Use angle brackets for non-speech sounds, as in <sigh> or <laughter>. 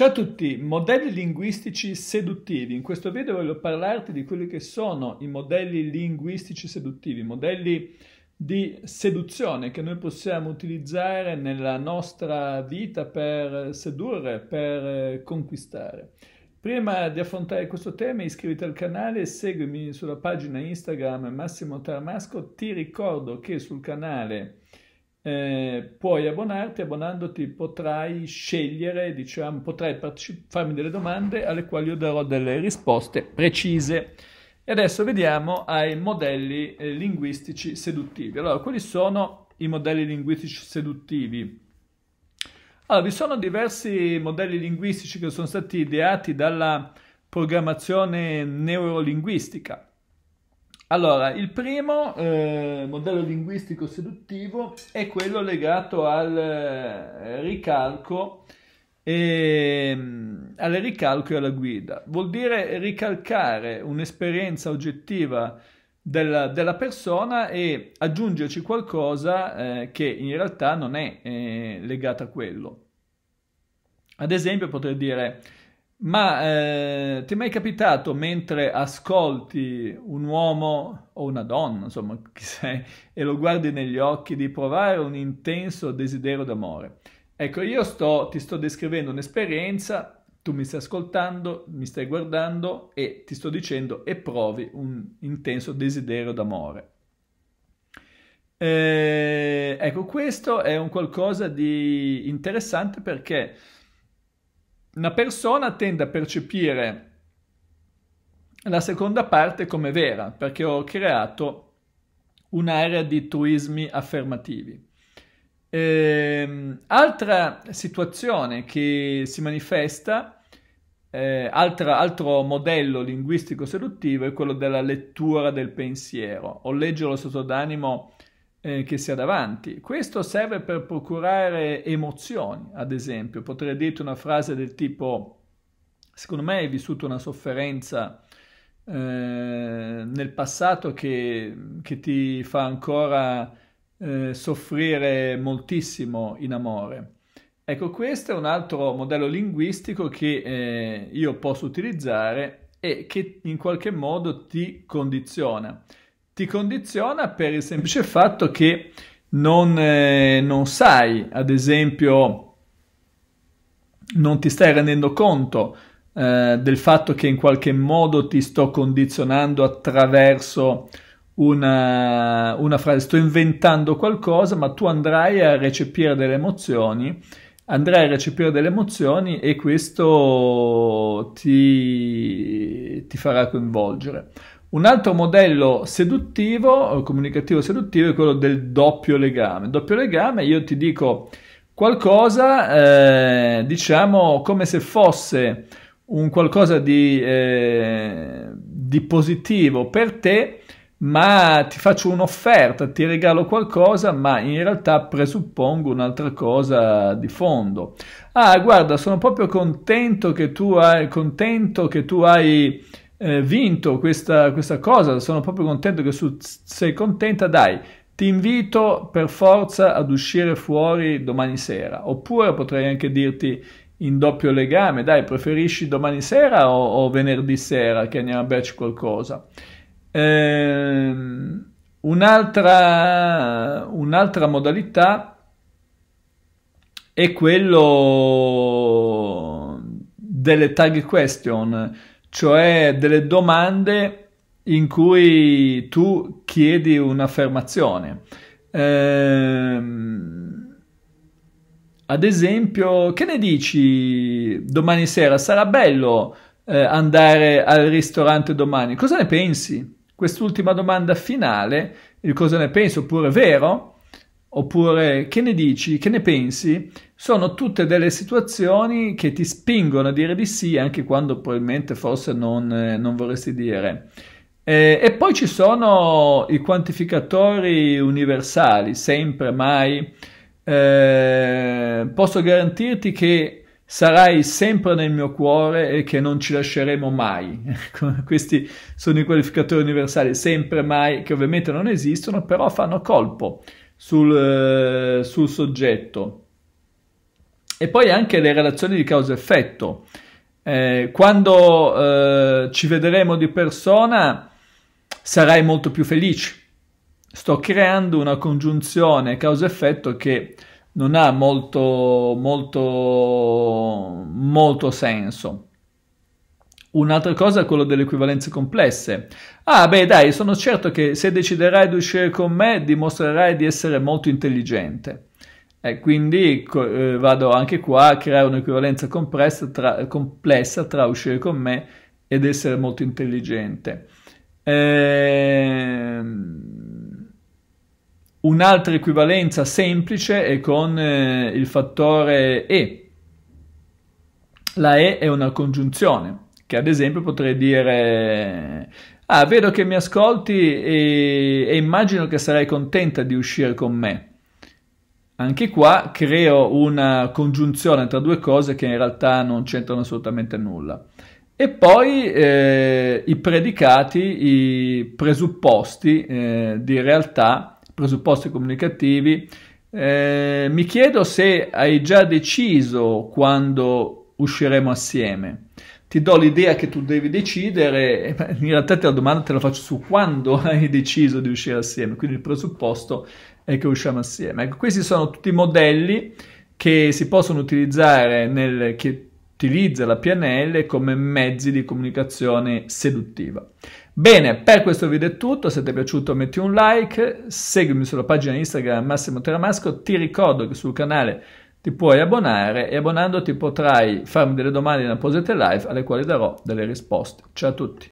Ciao a tutti, modelli linguistici seduttivi. In questo video voglio parlarti di quelli che sono i modelli linguistici seduttivi, modelli di seduzione che noi possiamo utilizzare nella nostra vita per sedurre, per eh, conquistare. Prima di affrontare questo tema iscriviti al canale e seguimi sulla pagina Instagram Massimo Tarmasco. Ti ricordo che sul canale eh, puoi abbonarti, abbonandoti potrai scegliere, diciamo, potrai farmi delle domande alle quali io darò delle risposte precise. E adesso vediamo ai modelli eh, linguistici seduttivi. Allora, quali sono i modelli linguistici seduttivi? Allora, vi sono diversi modelli linguistici che sono stati ideati dalla programmazione neurolinguistica allora, il primo eh, modello linguistico seduttivo è quello legato al eh, ricalco e, mm, al ricalco e alla guida. Vuol dire ricalcare un'esperienza oggettiva della, della, persona e aggiungerci qualcosa eh, che in realtà non è eh, legata a quello. Ad esempio potrei dire ma eh, ti è mai capitato mentre ascolti un uomo o una donna, insomma, <laughs> chi sei, e lo guardi negli occhi di provare un intenso desiderio d'amore? Ecco, io sto, ti sto descrivendo un'esperienza, tu mi stai ascoltando, mi stai guardando e ti sto dicendo e provi un intenso desiderio d'amore. Eh, ecco, questo è un qualcosa di interessante perché una persona tende a percepire la seconda parte come vera, perché ho creato un'area di truismi affermativi. Eh, altra situazione che si manifesta, eh, altra, altro modello linguistico seduttivo è quello della lettura del pensiero o leggere lo stato d'animo eh, che si ha davanti. Questo serve per procurare emozioni, ad esempio. Potrei dire una frase del tipo, secondo me hai vissuto una sofferenza eh, nel passato che, che, ti fa ancora eh, soffrire moltissimo in amore. Ecco, questo è un altro modello linguistico che eh, io posso utilizzare e che in qualche modo ti condiziona ti condiziona per il semplice fatto che non, eh, non sai, ad esempio, non ti stai rendendo conto eh, del fatto che in qualche modo ti sto condizionando attraverso una, una frase, sto inventando qualcosa, ma tu andrai a recepire delle emozioni andrai a recepire delle emozioni e questo ti, ti farà coinvolgere. Un altro modello seduttivo, comunicativo seduttivo, è quello del doppio legame. Doppio legame, io ti dico qualcosa, eh, diciamo, come se fosse un qualcosa di, eh, di positivo per te, ma ti faccio un'offerta, ti regalo qualcosa, ma in realtà presuppongo un'altra cosa di fondo. Ah, guarda, sono proprio contento che tu hai, contento che tu hai eh, vinto questa, questa cosa, sono proprio contento che su, sei contenta, dai, ti invito per forza ad uscire fuori domani sera. Oppure potrei anche dirti in doppio legame, dai, preferisci domani sera o, o venerdì sera che andiamo a berci qualcosa? Ehm, un'altra, un'altra modalità è quello delle tag question cioè delle domande in cui tu chiedi un'affermazione. Ehm, ad esempio, che ne dici domani sera? Sarà bello eh, andare al ristorante domani? Cosa ne pensi? Quest'ultima domanda finale, il cosa ne pensi? Oppure vero? Oppure che ne dici? Che ne pensi? sono tutte delle situazioni che ti spingono a dire di sì anche quando probabilmente forse non, eh, non vorresti dire. Eh, e poi ci sono i quantificatori universali, sempre, mai. Eh, posso garantirti che sarai sempre nel mio cuore e che non ci lasceremo mai. <laughs> Ecco, questi sono i qualificatori universali, sempre, mai, che ovviamente non esistono, però fanno colpo sul, eh, sul soggetto. E poi anche le relazioni di causa-effetto. Eh, quando eh, ci vedremo di persona sarai molto più felice. Sto creando una congiunzione causa-effetto che non ha molto, molto, molto senso. Un'altra cosa è quello delle equivalenze complesse. Ah, beh, dai, sono certo che se deciderai di uscire con me dimostrerai di essere molto intelligente. E quindi eh, vado anche qua a creare un'equivalenza tra, complessa tra uscire con me ed essere molto intelligente. Ehm... Un'altra equivalenza semplice è con eh, il fattore E. La E è una congiunzione, che ad esempio potrei dire ah, vedo che mi ascolti e, e immagino che sarai contenta di uscire con me. Anche qua creo una congiunzione tra due cose che in realtà non c'entrano assolutamente nulla. E poi eh, i predicati, i presupposti eh, di realtà, presupposti comunicativi. Eh, mi chiedo se hai già deciso quando usciremo assieme ti do l'idea che tu devi decidere, ma in realtà te la domanda te la faccio su quando <laughs> hai deciso di uscire assieme, quindi il presupposto è che usciamo assieme. Ecco, questi sono tutti i modelli che si possono utilizzare nel che utilizza la PNL come mezzi di comunicazione seduttiva. Bene, per questo video è tutto, se ti è piaciuto metti un like, seguimi sulla pagina Instagram Massimo Teramasco, ti ricordo che sul canale ti puoi abbonare e abbonandoti potrai farmi delle domande in apposite live alle quali darò delle risposte. Ciao a tutti!